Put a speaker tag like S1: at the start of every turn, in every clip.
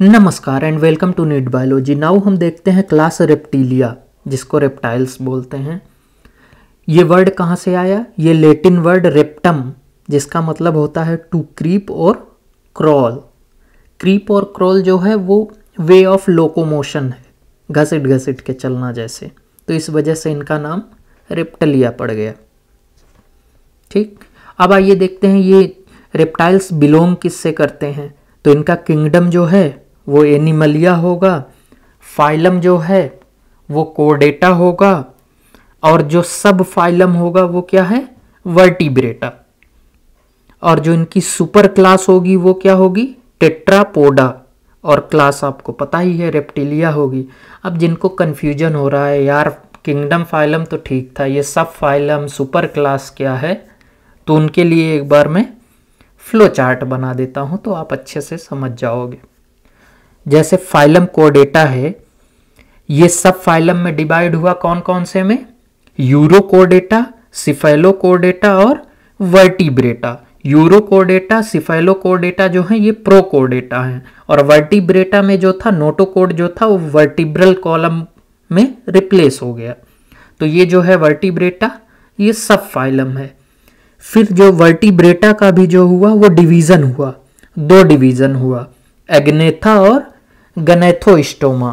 S1: नमस्कार and welcome to NEET biology now हम देखते हैं क्लास रेप्टीलिया जिसको रेप्टाइल्स बोलते हैं ये वर्ड कहाँ से आया ये लेटिन वर्ड रेप्टम जिसका मतलब होता है टू क्रीप और क्रॉल क्रीप और क्रॉल जो है वो वे ऑफ लोकोमोशन है घसीट घसीट के चलना जैसे तो इस वजह से इनका नाम रेप्टलिया पड़ गया ठीक अब आइए देखते हैं ये रेप्टाइल्स बिलोंग किससे करते हैं तो इनका किंगडम जो है वो एनिमलिया होगा फाइलम जो है वो कोडेटा होगा और जो सब फाइलम होगा वो क्या है वर्टिब्रेटा और जो इनकी सुपर क्लास होगी वो क्या होगी टेट्रापोडा और क्लास आपको पता ही है रेप्टिलिया होगी अब जिनको कन्फ्यूजन हो रहा है यार किंगडम फाइलम तो ठीक था ये सब फाइलम सुपर क्लास क्या है तो उनके लिए एक बार मैं फ्लो चार्ट बना देता हूँ तो आप अच्छे से समझ जाओगे जैसे फाइलम कोडेटा है ये सब फाइलम में डिवाइड हुआ कौन कौन से में यूरो कोडेटा सिफेलो कोडेटा और vertebrata urochordata cephalochordata जो है ये प्रो कोडेटा है और वर्टिब्रेटा में जो था नोटो कोड जो था वो वर्टिब्रल कॉलम में रिप्लेस हो गया तो ये जो है वर्टिब्रेटा ये सब फाइलम है फिर जो वर्टिब्रेटा का भी जो हुआ वो डिवीज़न हुआ दो डिवीज़न हुआ एग्नेथा और गनेथोस्टोमा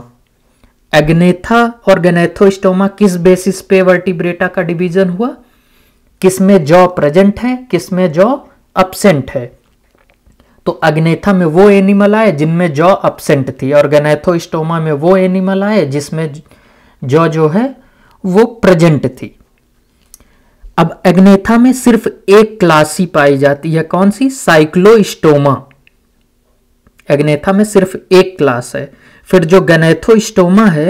S1: एग्नेथा और गनेथोस्टोमा किस बेसिस पे वर्टिब्रेटा का डिवीजन हुआ किसमें जॉ प्रेजेंट है किसमें जॉ अपसेंट है तो अग्नेथा में वो एनिमल आए जिनमें जॉ अपसेंट थी और गनेथोस्टोमा में वो एनिमल आए जिसमें जॉ जो है वो प्रेजेंट थी अब अग्नेथा में सिर्फ एक क्लास ही पाई जाती है कौन सी साइक्लोस्टोमा एग्नेथा में सिर्फ एक क्लास है फिर जो गनेथोस्टोमा है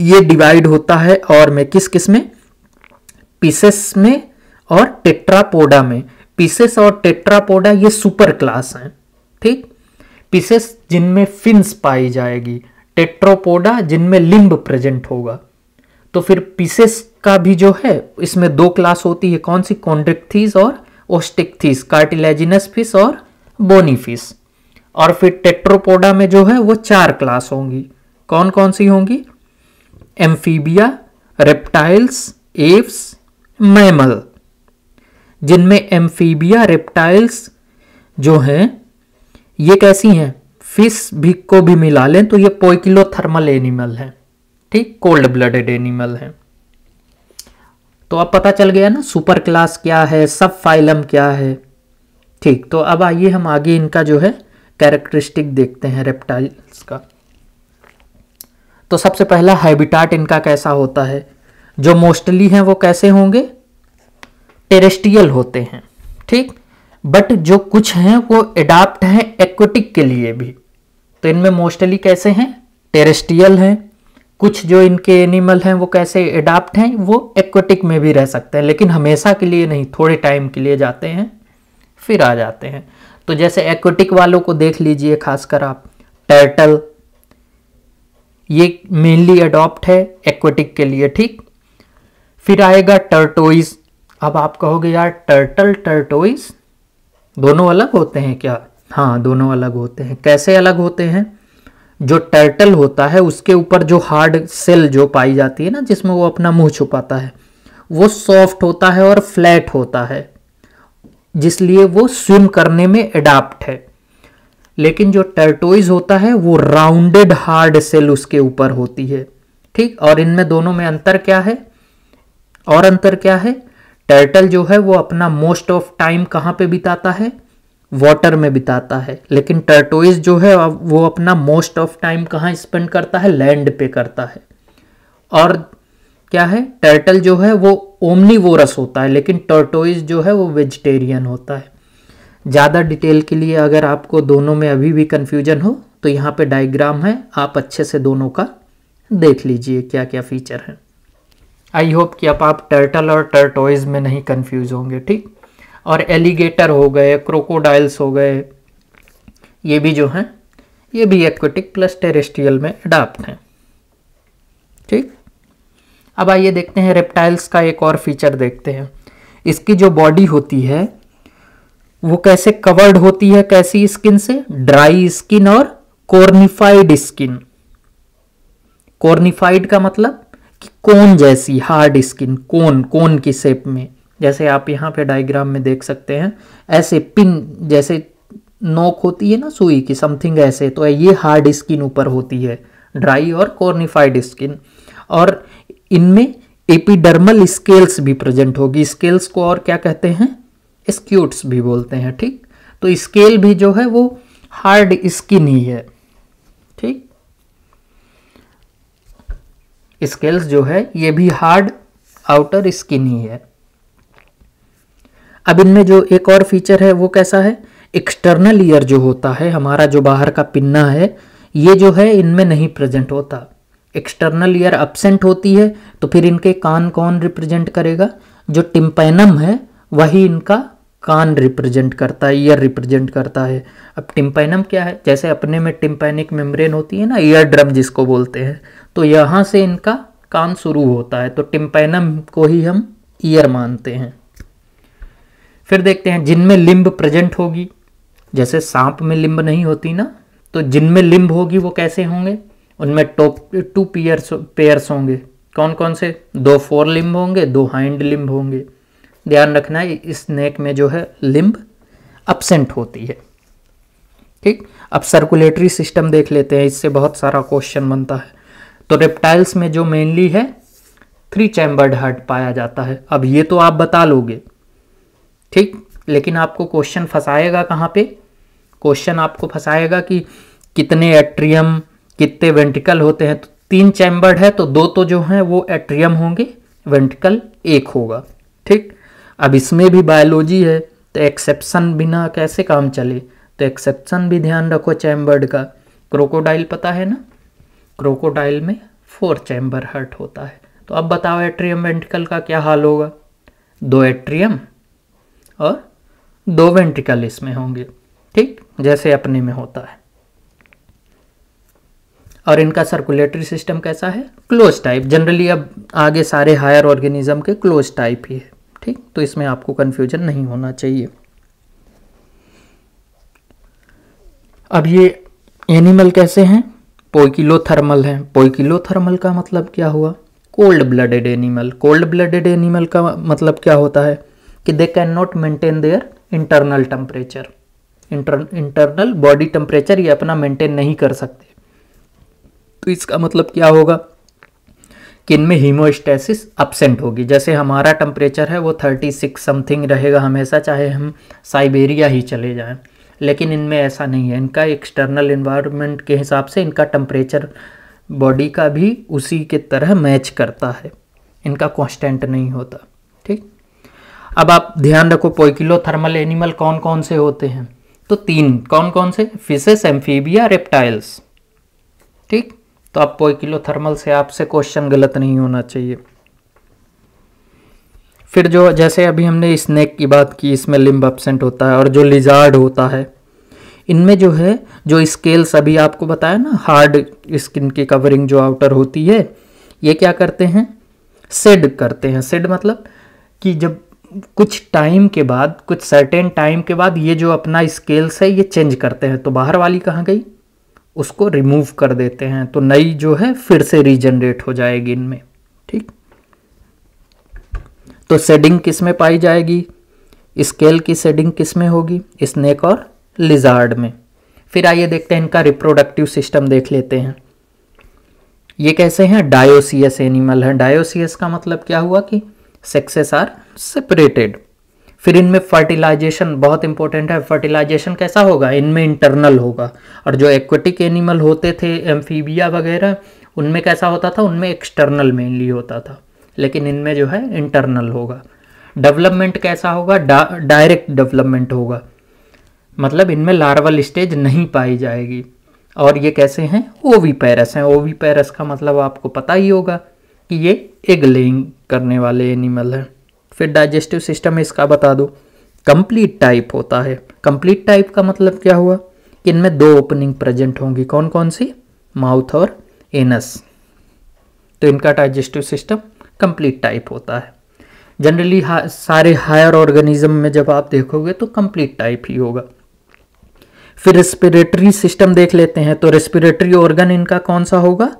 S1: ये डिवाइड होता है और में किस किस में पीसेस में और टेट्रापोडा में पीसेस और टेट्रापोडा ये सुपर क्लास हैं ठीक पीसेस जिनमें फिंस पाई जाएगी टेट्रोपोडा जिनमें लिंब प्रेजेंट होगा तो फिर पीसेस का भी जो है इसमें दो क्लास होती है कौन सी कॉन्ड्रिक्थीज और ओस्टिकथीज कार्टिलेजिनस फिश और बोनी फिश और फिर टेट्रोपोडा में जो है वो चार क्लास होंगी कौन कौन सी होंगी एम्फीबिया रेप्टाइल्स एव्स मैमल जिनमें एम्फीबिया रेप्टाइल्स जो हैं ये कैसी हैं फिश भी को भी मिला लें तो ये थर्मल एनिमल है ठीक कोल्ड ब्लडेड एनिमल है तो अब पता चल गया ना सुपर क्लास क्या है सब फाइलम क्या है ठीक तो अब आइए हम आगे इनका जो है कैरेक्टरिस्टिक देखते हैं रेप्टाइल्स का तो सबसे पहला हैबिटाट इनका कैसा होता है जो मोस्टली हैं वो कैसे होंगे टेरेस्ट्रियल होते हैं ठीक बट जो कुछ हैं वो एडाप्ट हैं एक्वेटिक के लिए भी तो इनमें मोस्टली कैसे हैं टेरेस्ट्रियल हैं कुछ जो इनके एनिमल हैं वो कैसे एडाप्ट हैं वो एक्वेटिक में भी रह सकते हैं लेकिन हमेशा के लिए नहीं थोड़े टाइम के लिए जाते हैं फिर आ जाते हैं तो जैसे एक्वेटिक वालों को देख लीजिए खासकर आप टर्टल ये मेनली अडॉप्ट है एक्वेटिक के लिए ठीक फिर आएगा टर्टोइज अब आप कहोगे यार टर्टल टर्टोइज दोनों अलग होते हैं क्या हाँ दोनों अलग होते हैं कैसे अलग होते हैं जो टर्टल होता है उसके ऊपर जो हार्ड सेल जो पाई जाती है ना जिसमें वो अपना मुंह छुपाता है वो सॉफ्ट होता है और फ्लैट होता है जिसलिए वो स्विम करने में एडाप्ट है लेकिन जो टर्टोइज होता है वो राउंडेड हार्ड सेल उसके ऊपर होती है ठीक और इनमें दोनों में अंतर क्या है और अंतर क्या है टर्टल जो है वो अपना मोस्ट ऑफ टाइम कहां पे बिताता है वाटर में बिताता है लेकिन टर्टोइज जो है वो अपना मोस्ट ऑफ टाइम कहां स्पेंड करता है लैंड पे करता है और क्या है टर्टल जो है वो ओमनीवोरस होता है लेकिन टर्टोइज जो है वो वेजिटेरियन होता है ज़्यादा डिटेल के लिए अगर आपको दोनों में अभी भी कन्फ्यूजन हो तो यहाँ पे डायग्राम है आप अच्छे से दोनों का देख लीजिए क्या क्या फीचर है आई होप कि अब आप टर्टल और टर्टोइज में नहीं कन्फ्यूज होंगे ठीक और एलिगेटर हो गए क्रोकोडाइल्स हो गए ये भी जो हैं ये भी एक्वेटिक प्लस टेरेस्ट्रियल में अडाप्ट हैं ठीक अब आइए देखते हैं रेप्टाइल्स का एक और फीचर देखते हैं इसकी जो बॉडी होती है वो कैसे कवर्ड होती है कैसी स्किन से ड्राई स्किन और कोर्निफाइड स्किन कोर्निफाइड का मतलब कि कोन जैसी हार्ड स्किन कोन कोन की शेप में जैसे आप यहां पे डायग्राम में देख सकते हैं ऐसे पिन जैसे नोक होती है ना सुई की समथिंग ऐसे तो ये हार्ड स्किन ऊपर होती है ड्राई और कोर्निफाइड स्किन और इनमें एपिडर्मल स्केल्स भी प्रेजेंट होगी स्केल्स को और क्या कहते हैं स्क्यूट्स भी बोलते हैं ठीक तो स्केल भी जो है वो हार्ड स्किन ही है ठीक स्केल्स जो है ये भी हार्ड आउटर स्किन ही है अब इनमें जो एक और फीचर है वो कैसा है एक्सटर्नल ईयर जो होता है हमारा जो बाहर का पिन्ना है ये जो है इनमें नहीं प्रेजेंट होता एक्सटर्नल ईयर अपसेंट होती है तो फिर इनके कान कौन रिप्रेजेंट करेगा जो टिम्पैनम है वही इनका कान रिप्रेजेंट करता है ईयर रिप्रेजेंट करता है अब टिम्पैनम क्या है जैसे अपने में टिम्पैनिक मेम्ब्रेन होती है ना ईयर ड्रम जिसको बोलते हैं तो यहाँ से इनका कान शुरू होता है तो टिम्पैनम को ही हम ईयर मानते हैं फिर देखते हैं जिनमें लिम्ब प्रेजेंट होगी जैसे सांप में लिम्ब नहीं होती ना तो जिनमें लिम्ब होगी वो कैसे होंगे उनमें टॉप टू पेयर्स पेयर्स होंगे कौन कौन से दो फोर लिम्ब होंगे दो हाइंड लिम्ब होंगे ध्यान रखना है इस नेक में जो है लिम्ब अपसेंट होती है ठीक अब सर्कुलेटरी सिस्टम देख लेते हैं इससे बहुत सारा क्वेश्चन बनता है तो रेप्टाइल्स में जो मेनली है थ्री चैम्बर्ड हार्ट पाया जाता है अब ये तो आप बता लोगे ठीक लेकिन आपको क्वेश्चन फंसाएगा कहाँ पे क्वेश्चन आपको फंसाएगा कि कितने एट्रियम कितने वेंटिकल होते हैं तो तीन चैम्बर्ड है तो दो तो जो हैं वो एट्रियम होंगे वेंटिकल एक होगा ठीक अब इसमें भी बायोलॉजी है तो एक्सेप्शन बिना कैसे काम चले तो एक्सेप्शन भी ध्यान रखो चैम्बर्ड का क्रोकोडाइल पता है ना क्रोकोडाइल में फोर चैम्बर हर्ट होता है तो अब बताओ एट्रियम वेंटिकल का क्या हाल होगा दो एट्रियम और दो वेंटिकल इसमें होंगे ठीक जैसे अपने में होता है और इनका सर्कुलेटरी सिस्टम कैसा है क्लोज टाइप जनरली अब आगे सारे हायर ऑर्गेनिज्म के क्लोज टाइप ही है ठीक तो इसमें आपको कन्फ्यूजन नहीं होना चाहिए अब ये एनिमल कैसे हैं पोइकिलोथर्मल हैं थर्मल का मतलब क्या हुआ cold blooded animal cold blooded animal का मतलब क्या होता है कि they can not maintain their internal temperature internal body temperature ये अपना मेंटेन नहीं कर सकते तो इसका मतलब क्या होगा कि इनमें हीमोस्टेसिस अपसेंट होगी जैसे हमारा टेम्परेचर है वो थर्टी सिक्स समथिंग रहेगा हमेशा चाहे हम साइबेरिया ही चले जाएं लेकिन इनमें ऐसा नहीं है इनका एक्सटर्नल इन्वायरमेंट के हिसाब से इनका टेम्परेचर बॉडी का भी उसी के तरह मैच करता है इनका कॉन्स्टेंट नहीं होता ठीक अब आप ध्यान रखो पोइकिलो थर्मल एनिमल कौन कौन से होते हैं तो तीन कौन कौन से फिशेस एम्फीबिया रेप्टाइल्स ठीक तो आप पोइकिलो थर्मल से आपसे क्वेश्चन गलत नहीं होना चाहिए फिर जो जैसे अभी हमने स्नेक की बात की इसमें लिम्ब एबसेंट होता है और जो लिजार्ड होता है इनमें जो है जो स्केल्स अभी आपको बताया ना हार्ड स्किन की कवरिंग जो आउटर होती है ये क्या करते हैं सेड करते हैं सेड मतलब कि जब कुछ टाइम के बाद कुछ सर्टेन टाइम के बाद ये जो अपना स्केल्स है ये चेंज करते हैं तो बाहर वाली कहाँ गई उसको रिमूव कर देते हैं तो नई जो है फिर से रीजनरेट हो जाएगी इनमें ठीक तो सेडिंग किस में पाई जाएगी स्केल की सेडिंग किस में होगी स्नेक और लिजार्ड में फिर आइए देखते हैं इनका रिप्रोडक्टिव सिस्टम देख लेते हैं ये कैसे हैं डायोसियस एनिमल हैं डायोसियस का मतलब क्या हुआ कि सेक्सेस आर सेपरेटेड फिर इनमें फर्टिलाइजेशन बहुत इंपॉर्टेंट है फर्टिलाइजेशन कैसा होगा इनमें इंटरनल होगा और जो एक्वेटिक एनिमल होते थे एम्फीबिया वगैरह उनमें कैसा होता था उनमें एक्सटर्नल मेनली होता था लेकिन इनमें जो है इंटरनल होगा डेवलपमेंट कैसा होगा डायरेक्ट डेवलपमेंट होगा मतलब इनमें लार्वल स्टेज नहीं पाई जाएगी और ये कैसे हैं ओवी पैरस हैं ओवी पैरस का मतलब आपको पता ही होगा कि ये एग लेइंग करने वाले एनिमल हैं फिर डाइजेस्टिव सिस्टम इसका बता दो कंप्लीट टाइप होता है कंप्लीट टाइप का मतलब क्या हुआ कि इनमें दो ओपनिंग प्रेजेंट होंगी कौन कौन सी माउथ और एनस तो इनका डाइजेस्टिव सिस्टम कंप्लीट टाइप होता है जनरली हा, सारे हायर ऑर्गेनिज्म में जब आप देखोगे तो कंप्लीट टाइप ही होगा फिर रेस्पिरेटरी सिस्टम देख लेते हैं तो रेस्पिरेटरी ऑर्गन इनका कौन सा होगा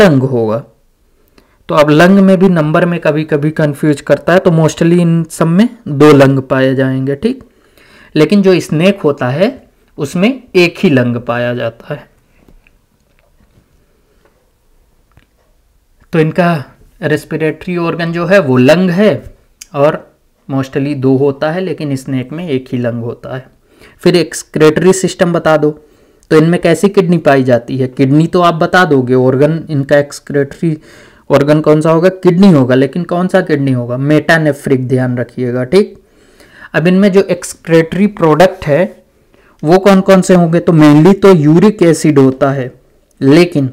S1: लंग होगा तो अब लंग में भी नंबर में कभी कभी कंफ्यूज करता है तो मोस्टली इन सब में दो लंग पाए जाएंगे ठीक लेकिन जो स्नेक होता है उसमें एक ही लंग पाया जाता है तो इनका रेस्पिरेटरी ऑर्गन जो है वो लंग है और मोस्टली दो होता है लेकिन स्नेक में एक ही लंग होता है फिर एक्सक्रेटरी सिस्टम बता दो तो इनमें कैसी किडनी पाई जाती है किडनी तो आप बता दोगे ऑर्गन इनका एक्सक्रेटरी ऑर्गन कौन सा होगा किडनी होगा लेकिन कौन सा किडनी होगा मेटानेफ्रिक ध्यान रखिएगा ठीक अब इनमें जो एक्सक्रेटरी प्रोडक्ट है वो कौन कौन से होंगे तो मेनली तो यूरिक एसिड होता है लेकिन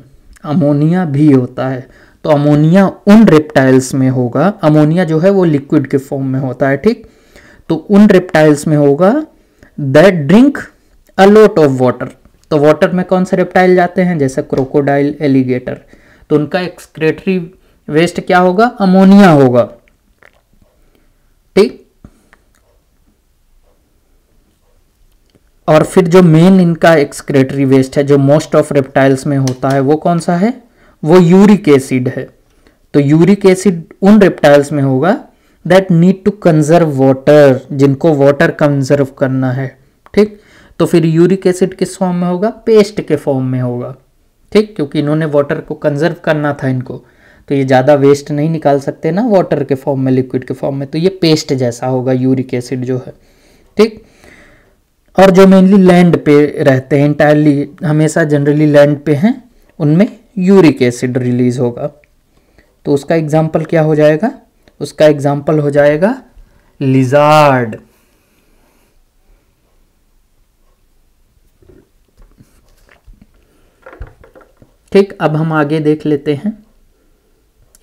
S1: अमोनिया भी होता है तो अमोनिया उन रेप्टाइल्स में होगा अमोनिया जो है वो लिक्विड के फॉर्म में होता है ठीक तो उन रेप्टाइल्स में होगा that drink a lot of water तो वाटर में कौन से रेप्टाइल जाते हैं जैसे क्रोकोडाइल एलिगेटर तो उनका एक्सक्रेटरी वेस्ट क्या होगा अमोनिया होगा ठीक और फिर जो मेन इनका एक्सक्रेटरी वेस्ट है जो मोस्ट ऑफ रेप्टाइल्स में होता है वो कौन सा है वो यूरिक एसिड है तो यूरिक एसिड उन रेप्टाइल्स में होगा that need to conserve water जिनको वाटर कंजर्व करना है ठीक तो फिर यूरिक एसिड किस फॉर्म में होगा पेस्ट के फॉर्म में होगा ठीक क्योंकि इन्होंने वाटर को कंजर्व करना था इनको तो ये ज़्यादा वेस्ट नहीं निकाल सकते ना वाटर के फॉर्म में लिक्विड के फॉर्म में तो ये पेस्ट जैसा होगा यूरिक एसिड जो है ठीक और जो मेनली लैंड पे रहते हैं इंटायरली हमेशा जनरली लैंड पे हैं उनमें यूरिक एसिड रिलीज होगा तो उसका एग्जाम्पल क्या हो जाएगा उसका एग्जाम्पल हो जाएगा लिजार्ड ठीक अब हम आगे देख लेते हैं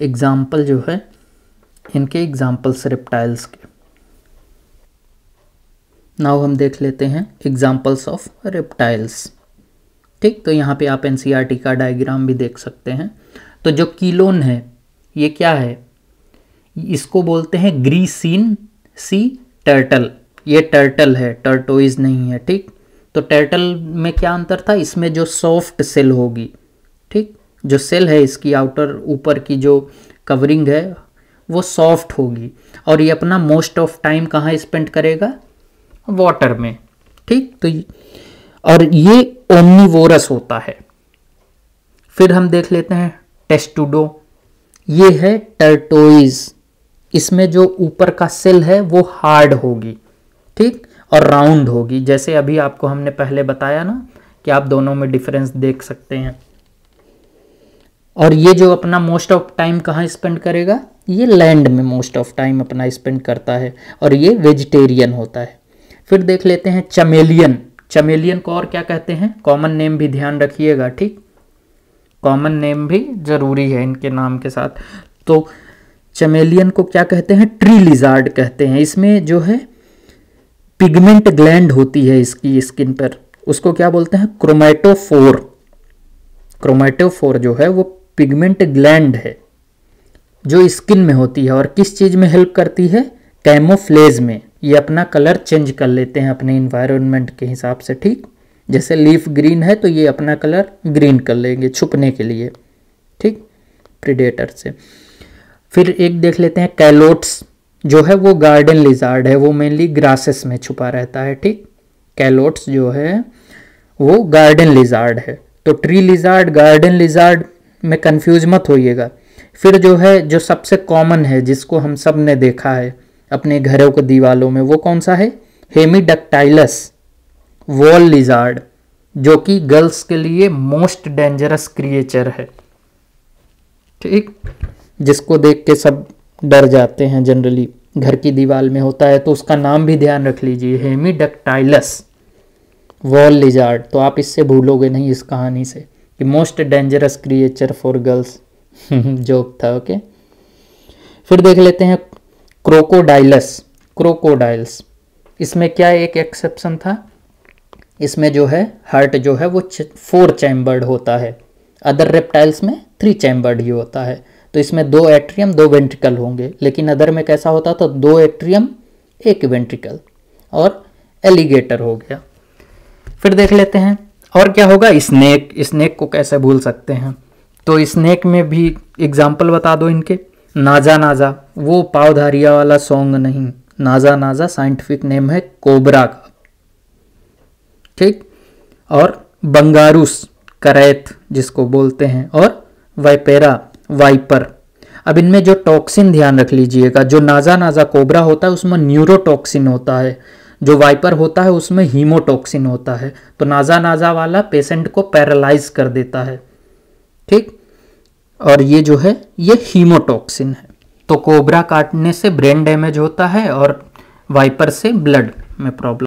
S1: एग्ज़ाम्पल जो है इनके एग्ज़ाम्पल्स रेप्टाइल्स के नाउ हम देख लेते हैं एग्ज़ाम्पल्स ऑफ रेप्टाइल्स ठीक तो यहाँ पे आप एन e का डायग्राम भी देख सकते हैं तो जो कीलोन है ये क्या है इसको बोलते हैं ग्रीसीन सी टर्टल ये टर्टल है टर्टोइज नहीं है ठीक तो टर्टल में क्या अंतर था इसमें जो सॉफ्ट सेल होगी जो सेल है इसकी आउटर ऊपर की जो कवरिंग है वो सॉफ्ट होगी और ये अपना मोस्ट ऑफ टाइम कहाँ स्पेंड करेगा वाटर में ठीक तो और ये ओमनीवोरस होता है फिर हम देख लेते हैं टेस्टूडो ये है टर्टोइज इसमें जो ऊपर का सेल है वो हार्ड होगी ठीक और राउंड होगी जैसे अभी आपको हमने पहले बताया ना कि आप दोनों में डिफरेंस देख सकते हैं और ये जो अपना मोस्ट ऑफ टाइम कहाँ स्पेंड करेगा ये लैंड में मोस्ट ऑफ टाइम अपना स्पेंड करता है और ये वेजिटेरियन होता है फिर देख लेते हैं चमेलियन चमेलियन को और क्या कहते हैं कॉमन नेम भी ध्यान रखिएगा ठीक कॉमन नेम भी जरूरी है इनके नाम के साथ तो चमेलियन को क्या कहते हैं ट्री लिजार्ड कहते हैं इसमें जो है पिगमेंट ग्लैंड होती है इसकी स्किन पर उसको क्या बोलते हैं क्रोमेटोफोर क्रोमेटोफोर जो है वो पिगमेंट ग्लैंड है जो स्किन में होती है और किस चीज़ में हेल्प करती है कैमोफ्लेज में ये अपना कलर चेंज कर लेते हैं अपने इन्वायरमेंट के हिसाब से ठीक जैसे लीफ ग्रीन है तो ये अपना कलर ग्रीन कर लेंगे छुपने के लिए ठीक प्रिडेटर से फिर एक देख लेते हैं कैलोट्स जो है वो गार्डन लिजार्ड है वो मेनली ग्रासेस में छुपा रहता है ठीक कैलोट्स जो है वो गार्डन लिजार्ड है तो ट्री लिजार्ड गार्डन लिजार्ड में कंफ्यूज मत होइएगा फिर जो है जो सबसे कॉमन है जिसको हम सब ने देखा है अपने घरों के दीवालों में वो कौन सा है हेमीडक्टाइलस वॉल लिजार्ड जो कि गर्ल्स के लिए मोस्ट डेंजरस क्रिएचर है ठीक जिसको देख के सब डर जाते हैं जनरली घर की दीवार में होता है तो उसका नाम भी ध्यान रख लीजिए हेमीडक्टाइलस वॉल लिजार्ड तो आप इससे भूलोगे नहीं इस कहानी से कि most dangerous creature for girls joke था ओके फिर देख लेते हैं क्रोकोडाइलस क्रोकोडाइल्स इसमें क्या एक एक्सेप्शन था इसमें जो है हार्ट जो है वो फोर चैम्बर्ड होता है अदर रेप्टाइल्स में थ्री चैम्बर्ड ही होता है तो इसमें दो एट्रियम दो वेंट्रिकल होंगे लेकिन अदर में कैसा होता तो दो एट्रियम एक वेंट्रिकल और एलिगेटर हो गया फिर देख लेते हैं और क्या होगा स्नेक स्नेक को कैसे भूल सकते हैं तो स्नेक में भी एग्जाम्पल बता दो इनके नाजा नाजा वो पावधारिया वाला सॉन्ग नहीं नाजा नाजा साइंटिफिक नेम है कोबरा का ठीक और बंगारूस करैत जिसको बोलते हैं और वाइपेरा वाइपर अब इनमें जो टॉक्सिन ध्यान रख लीजिएगा जो नाजा नाजा कोबरा होता है उसमें न्यूरोटॉक्सिन होता है जो वाइपर होता है उसमें हीमोटॉक्सिन होता है तो नाजा नाजा वाला पेशेंट को पैरालाइज कर देता है ठीक और ये जो है ये हीमोटॉक्सिन है तो कोबरा काटने से ब्रेन डैमेज होता है और वाइपर से ब्लड में प्रॉब्लम